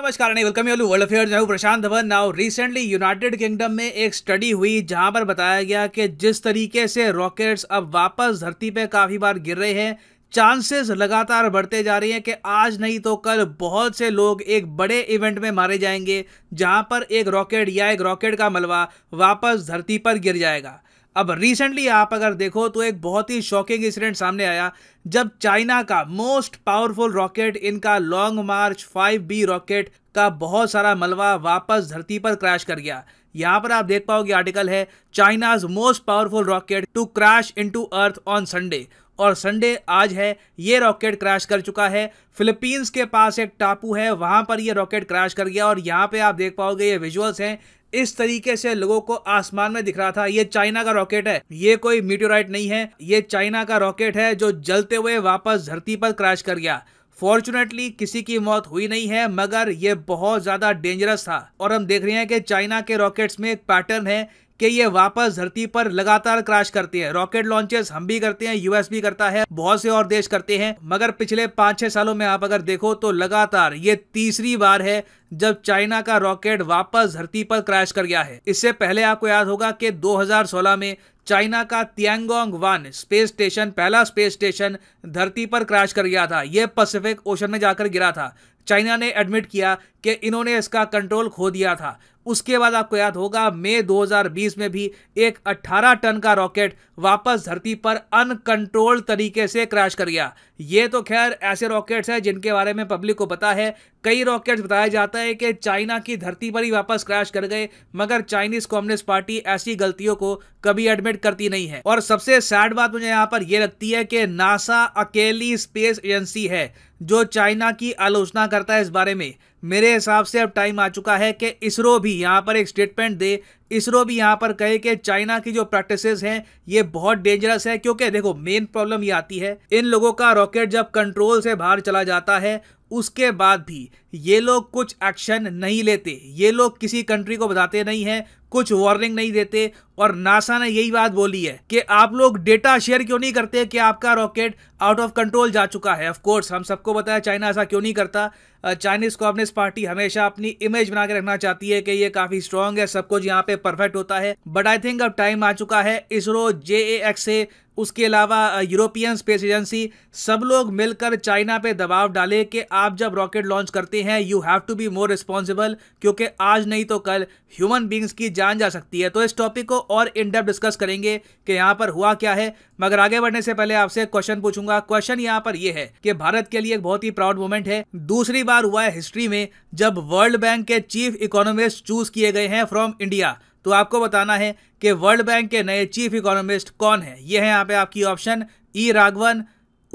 नमस्कार नहीं welcome you world affair मैं Prashant Dhawan now recently United Kingdom में एक स्टडी हुई जहां पर बताया गया कि जिस तरीके से रॉकेट्स अब वापस धरती पे काफ़ी बार गिर रहे हैं चांसेस लगातार बढ़ते जा रहे हैं कि आज नहीं तो कल बहुत से लोग एक बड़े इवेंट में मारे जाएंगे जहां पर एक रॉकेट या एक रॉकेट का मलबा वापस धरती पर गिर जाएगा अब रिसेंटली आप अगर देखो तो एक बहुत ही शॉकिंग इंसिडेंट सामने आया जब चाइना का मोस्ट पावरफुल रॉकेट इनका लॉन्ग मार्च 5B रॉकेट का बहुत सारा मलबा वापस धरती पर क्रैश कर गया यहाँ पर आप देख पाओगे आर्टिकल है China's most powerful rocket to crash into earth on Sunday और संडे आज है ये रॉकेट क्रैश कर चुका है फिलीपींस के पास एक टापू है वहाँ पर ये रॉकेट क्रैश कर गया और यहाँ पे आप देख पाओगे ये विजुअल्स हैं इस तरीके से लोगों को आसमान में दिख रहा था ये चाइना का रॉकेट है ये कोई मीटोराइट नहीं है ये चाइना का रॉकेट है जो जलते हुए वापस धरती पर क्रैश कर गया फॉर्चुनेटली किसी की मौत हुई नहीं है मगर ये बहुत ज़्यादा डेंजरस था और हम देख रहे हैं कि चाइना के रॉकेट्स में एक पैटर्न है कि ये वापस धरती पर लगातार क्रैश करते हैं रॉकेट लॉन्चेस हम भी करते हैं यूएस भी करता है बहुत से और देश करते हैं मगर पिछले पांच छह सालों में आप अगर देखो तो लगातार ये तीसरी बार है जब चाइना का रॉकेट वापस धरती पर क्रैश कर गया है इससे पहले आपको याद होगा कि 2016 में चाइना का तियांगोंग वन स्पेस स्टेशन पहला स्पेस स्टेशन धरती पर क्रैश कर गया था यह पैसिफिक ओशन में जाकर गिरा था चाइना ने एडमिट किया कि इन्होंने इसका कंट्रोल खो दिया था उसके बाद आपको याद होगा मई 2020 में भी एक 18 टन का रॉकेट वापस धरती पर अनकंट्रोल्ड तरीके से क्रैश कर गया ये तो खैर ऐसे रॉकेट्स हैं जिनके बारे में पब्लिक को पता है कई रॉकेट्स बताया जाता है कि चाइना की धरती पर ही वापस क्रैश कर गए मगर चाइनीज कम्युनिस्ट पार्टी ऐसी गलतियों को कभी एडमिट करती नहीं है और सबसे सैड बात मुझे यहाँ पर यह लगती है कि नासा अकेली स्पेस एजेंसी है जो चाइना की आलोचना करता है इस बारे में मेरे हिसाब से अब टाइम आ चुका है कि इसरो भी यहाँ पर एक स्टेटमेंट दे इसरो भी यहाँ पर कहे कि चाइना की जो प्रैक्टिसेस हैं ये बहुत डेंजरस है क्योंकि देखो मेन प्रॉब्लम ये आती है इन लोगों का रॉकेट जब कंट्रोल से बाहर चला जाता है उसके बाद भी ये लोग कुछ एक्शन नहीं लेते ये लोग किसी कंट्री को बताते नहीं हैं कुछ वार्निंग नहीं देते और नासा ने यही बात बोली है कि आप लोग डेटा शेयर क्यों नहीं करते कि आपका रॉकेट आउट ऑफ कंट्रोल जा चुका है ऑफ कोर्स हम सबको बताया चाइना ऐसा क्यों नहीं करता चाइनीज़ कम्युनिस्ट पार्टी हमेशा अपनी इमेज बना के रखना चाहती है कि ये काफ़ी स्ट्रांग है सब कुछ यहाँ पे परफेक्ट होता है बट आई थिंक अब टाइम आ चुका है इसरो जे से उसके अलावा यूरोपियन स्पेस एजेंसी सब लोग मिलकर चाइना पे दबाव डाले कि आप जब रॉकेट लॉन्च करते हैं you have to be more responsible क्योंकि आज नहीं तो कल ह्यूमन बींग्स की जान जा सकती है तो इस टॉपिक को और इन डेप डिस्कस करेंगे कि यहाँ पर हुआ क्या है मगर आगे बढ़ने से पहले आपसे क्वेश्चन पूछूंगा क्वेश्चन यहाँ पर यह है कि भारत के लिए एक बहुत ही प्राउड मोमेंट है दूसरी बार हुआ है हिस्ट्री में जब वर्ल्ड बैंक के चीफ इकोनॉमिस्ट चूज किए गए हैं फ्रॉम इंडिया तो आपको बताना है कि वर्ल्ड बैंक के नए चीफ इकोनॉमिस्ट कौन है यह है यहाँ पे आपकी ऑप्शन ई राघवन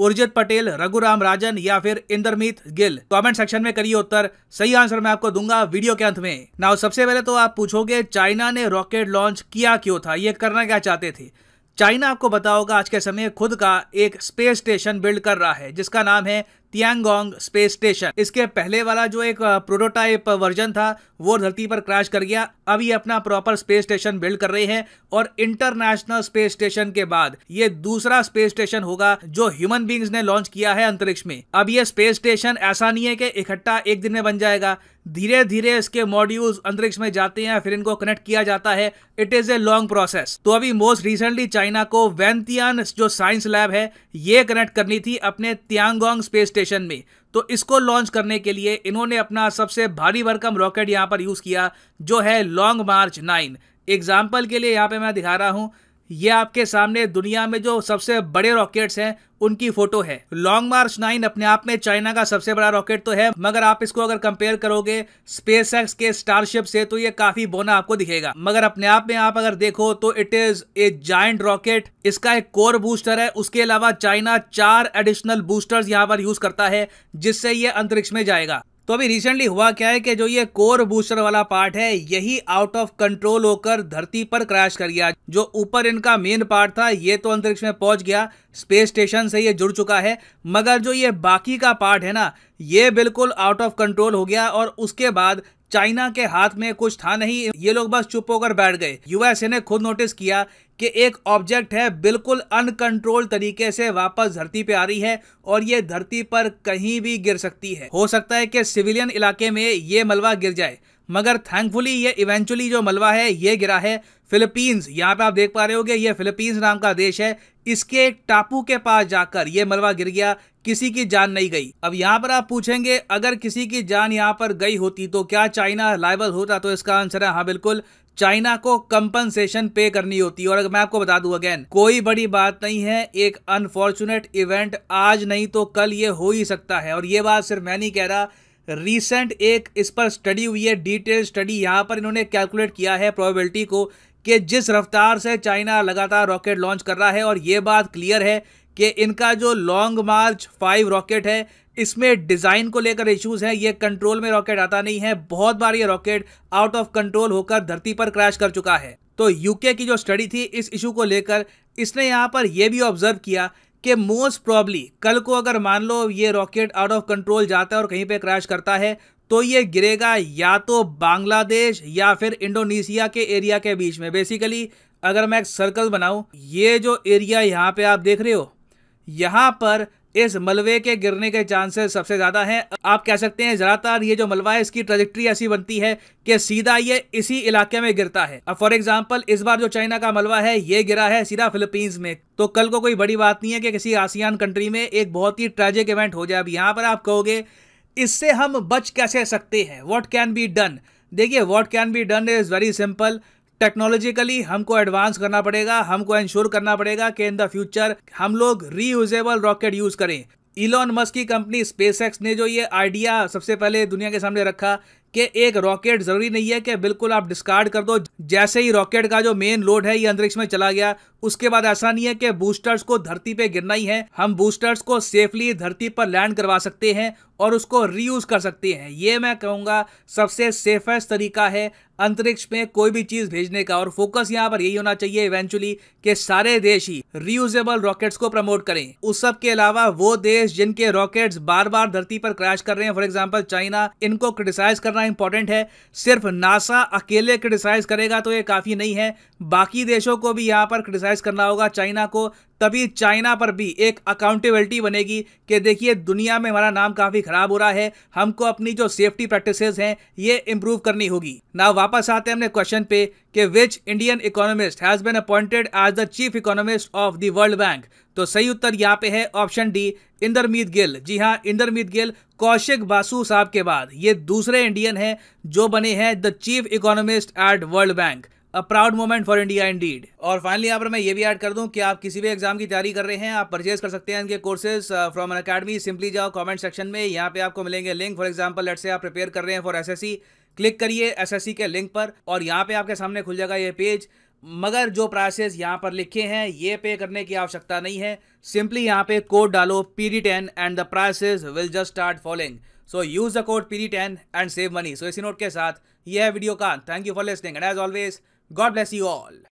उर्जित पटेल रघुराम राजन या फिर इंद्रमीत गिल कमेंट सेक्शन में करिए उत्तर सही आंसर मैं आपको दूंगा वीडियो के अंत में नाउ सबसे पहले तो आप पूछोगे चाइना ने रॉकेट लॉन्च किया क्यों था ये करना क्या चाहते थे चाइना आपको बताओगे आज के समय खुद का एक स्पेस स्टेशन बिल्ड कर रहा है जिसका नाम है तियांगोंग स्पेस स्टेशन इसके पहले वाला जो एक प्रोटोटाइप वर्जन था वो धरती पर क्रैश कर गया अब अपना प्रॉपर स्पेस स्टेशन बिल्ड कर रही है और इंटरनेशनल स्पेस स्टेशन के बाद ये दूसरा स्पेस स्टेशन होगा जो ह्यूमन बींग्स ने लॉन्च किया है अंतरिक्ष में अब ये स्पेस स्टेशन ऐसा नहीं है कि इकट्ठा एक दिन में बन जाएगा धीरे धीरे इसके मॉड्यूल्स अंतरिक्ष में जाते हैं फिर इनको कनेक्ट किया जाता है it is a long process तो अभी मोस्ट रिसेंटली चाइना को वेंतियान जो साइंस लैब है ये कनेक्ट करनी थी अपने तियांगोंग स्पेस स्टेशन स्टेशन में तो इसको लॉन्च करने के लिए इन्होंने अपना सबसे भारी भरकम रॉकेट यहाँ पर यूज़ किया जो है लॉन्ग मार्च नाइन एग्जाम्पल के लिए यहाँ पर मैं दिखा रहा हूँ ये आपके सामने दुनिया में जो सबसे बड़े रॉकेट्स हैं उनकी फोटो है लॉन्ग मार्च नाइन अपने आप में चाइना का सबसे बड़ा रॉकेट तो है मगर आप इसको अगर कंपेयर करोगे स्पेस के स्टारशिप से तो ये काफी बोना आपको दिखेगा मगर अपने आप में आप अगर देखो तो it is a giant rocket इसका एक कोर बूस्टर है उसके अलावा चाइना चार एडिशनल बूस्टर्स यहाँ पर यूज करता है जिससे ये अंतरिक्ष में जाएगा तो अभी रिसेंटली हुआ क्या है कि जो ये कोर बूस्टर वाला पार्ट है यही आउट ऑफ कंट्रोल होकर धरती पर क्रैश कर गया जो ऊपर इनका मेन पार्ट था ये तो अंतरिक्ष में पहुंच गया स्पेस स्टेशन से ये जुड़ चुका है मगर जो ये बाकी का पार्ट है ना ये बिल्कुल आउट ऑफ कंट्रोल हो गया और उसके बाद चाइना के हाथ में कुछ था नहीं ये लोग बस चुप होकर बैठ गए यूएसए ने खुद नोटिस किया कि एक ऑब्जेक्ट है बिल्कुल अनकंट्रोल तरीके से वापस धरती पे आ रही है और ये धरती पर कहीं भी गिर सकती है हो सकता है कि सिविलियन इलाके में ये मलबा गिर जाए मगर थैंकफुली ये इवेंचुअली जो मलबा है ये गिरा है फिलीपींस यहाँ पे आप देख पा रहे होगे ये फिलीपींस नाम का देश है इसके एक टापू के पास जाकर ये मलबा गिर गया किसी की जान नहीं गई अब यहाँ पर आप पूछेंगे अगर किसी की जान यहाँ पर गई होती तो क्या चाइना लाइबल होता तो इसका आंसर है हाँ बिल्कुल चाइना को कंपनसेशन पे करनी होती है और अगर मैं आपको बता दूं अगेन कोई बड़ी बात नहीं है एक अनफॉर्चुनेट इवेंट आज नहीं तो कल ये हो ही सकता है और ये बात सिर्फ मैं नहीं कह रहा रिसेंट एक इस पर स्टडी हुई है डिटेल स्टडी यहाँ पर इन्होंने कैलकुलेट किया है प्रोबेबिलिटी को कि जिस रफ्तार से चाइना लगातार रॉकेट लॉन्च कर रहा है और ये बात क्लियर है कि इनका जो लॉन्ग मार्च फाइव रॉकेट है इसमें डिज़ाइन को लेकर इश्यूज हैं ये कंट्रोल में रॉकेट आता नहीं है बहुत बार ये रॉकेट आउट ऑफ कंट्रोल होकर धरती पर क्रैश कर चुका है तो यूके की जो स्टडी थी इस इशू को लेकर इसने यहाँ पर यह भी ऑब्जर्व किया कि मोस्ट प्रॉब्ली कल को अगर मान लो ये रॉकेट आउट ऑफ कंट्रोल जाता है और कहीं पे क्रैश करता है तो ये गिरेगा या तो बांग्लादेश या फिर इंडोनेशिया के एरिया के बीच में बेसिकली अगर मैं एक सर्कल बनाऊं ये जो एरिया यहाँ पे आप देख रहे हो यहाँ पर इस मलबे के गिरने के चांसेस सबसे ज़्यादा हैं आप कह सकते हैं ज़्यादातर ये जो मलबा है इसकी ट्रेजेक्ट्री ऐसी बनती है कि सीधा ये इसी इलाके में गिरता है अब फॉर एग्जांपल इस बार जो चाइना का मलबा है ये गिरा है सीधा फिलीपींस में तो कल को कोई बड़ी बात नहीं है कि किसी आसियान कंट्री में एक बहुत ही ट्रेजिक इवेंट हो जाए अब यहाँ पर आप कहोगे इससे हम बच कैसे सकते हैं वॉट कैन बी डन देखिए what can be done is very simple technologically हमको एडवांस करना पड़ेगा हमको इंश्योर करना पड़ेगा कि इन द फ्यूचर हम लोग रीयूजेबल रॉकेट यूज करें इलॉन मस्क की कंपनी स्पेसएक्स ने जो ये आइडिया सबसे पहले दुनिया के सामने रखा कि एक रॉकेट ज़रूरी नहीं है कि बिल्कुल आप डिस्कार्ड कर दो जैसे ही रॉकेट का जो मेन लोड है ये अंतरिक्ष में चला गया उसके बाद ऐसा नहीं है कि बूस्टर्स को धरती पे गिरना ही है हम बूस्टर्स को सेफली धरती पर लैंड करवा सकते हैं और उसको रीयूज़ कर सकते हैं ये मैं कहूँगा सबसे सेफेस्ट तरीका है अंतरिक्ष में कोई भी चीज़ भेजने का और फोकस यहाँ पर यही होना चाहिए इवेंचुअली कि सारे देश ही रीयूजेबल रॉकेट्स को प्रमोट करें उस सब के अलावा वो देश जिनके रॉकेट्स बार बार धरती पर क्रैश कर रहे हैं फॉर एग्जाम्पल चाइना इनको क्रिटिसाइज करना समझना इंपॉर्टेंट है सिर्फ नासा अकेले क्रिटिसाइज करेगा तो ये काफ़ी नहीं है बाकी देशों को भी यहाँ पर क्रिटिसाइज करना होगा चाइना को तभी चाइना पर भी एक अकाउंटेबिलिटी बनेगी कि देखिए दुनिया में हमारा नाम काफ़ी ख़राब हो रहा है हमको अपनी जो सेफ्टी प्रैक्टिसेस हैं ये इम्प्रूव करनी होगी ना वापस आते हैं हमने क्वेश्चन पे कि which Indian economist has been appointed as the chief economist of the World Bank तो सही उत्तर यहाँ पे है ऑप्शन डी इंदरमीत गिल जी हाँ इंदरमीत गिल कौशिक बासु साहब के बाद ये दूसरे इंडियन हैं जो बने हैं the chief economist at World Bank a proud moment for India indeed और फाइनली यहाँ पर मैं ये भी ऐड कर दूं कि आप किसी भी एग्जाम की तैयारी कर रहे हैं आप परचेज कर सकते हैं इनके courses from Unacademy simply जाओ कमेंट सेक्शन में यहाँ पे आपको मिलेंगे लिंक फॉर एग्जाम्पल लेट से आप प्रिपेयर कर रहे हैं फॉर सी क्लिक करिए सी के लिंक पर और यहाँ पे आपके सामने खुल जाएगा ये पेज मगर जो प्राइसेस यहाँ पर लिखे हैं ये पे करने की आवश्यकता नहीं है सिंपली यहाँ पे कोड डालो P D ten and the prices will just start following so use the code P D ten and save money so इसी नोट के साथ यह है वीडियो का thank you for listening and as always God bless you all.